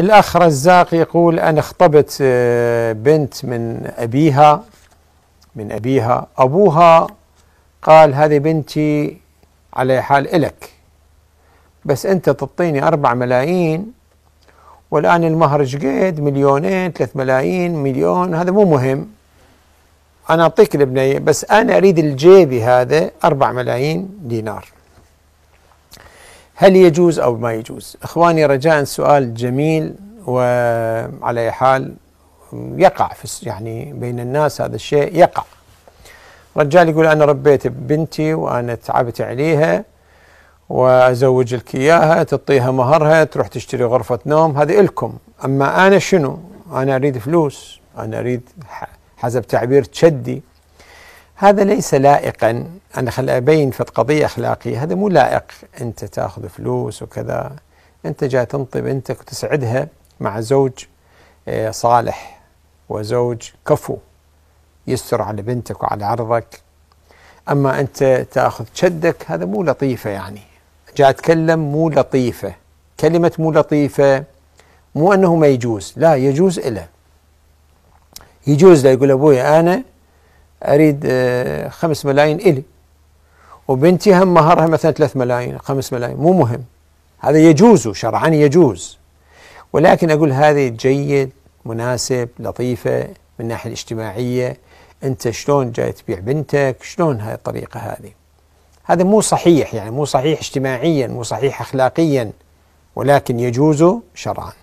الأخ رزاق يقول أنا اخطبت آه، بنت من أبيها من أبيها أبوها قال هذه بنتي على حال إلك بس أنت تعطيني أربع ملايين والآن المهر شقد مليونين ثلاث ملايين مليون هذا مو مهم أنا أعطيك البنية بس أنا أريد الجيبي هذا أربع ملايين دينار هل يجوز أو ما يجوز إخواني رجاء سؤال جميل وعلى حال يقع في يعني بين الناس هذا الشيء يقع رجال يقول أنا ربيت بنتي وأنا تعبت عليها وأزوج لك إياها تعطيها مهرها تروح تشتري غرفة نوم هذه إلكم أما أنا شنو أنا أريد فلوس أنا أريد حسب تعبير تشدي هذا ليس لائقا أنا خل أبين في قضية أخلاقية هذا مو لائق أنت تأخذ فلوس وكذا أنت جاي تنطي بنتك وتسعدها مع زوج آه، صالح وزوج كفو يستر على بنتك وعلى عرضك أما أنت تأخذ شدك هذا مو لطيفة يعني جاي أتكلم مو لطيفة كلمة مو لطيفة مو أنه ما يجوز لا يجوز له يجوز له يقول أبوي أنا اريد آه، خمس ملايين الي وبنتي هم مهرها مثلا ثلاث ملايين خمس ملايين مو مهم هذا يجوز شرعا يجوز ولكن اقول هذه جيد مناسب لطيفه من الناحيه الاجتماعيه انت شلون جاي تبيع بنتك شلون هاي الطريقه هذه هذا مو صحيح يعني مو صحيح اجتماعيا مو صحيح اخلاقيا ولكن يجوز شرعا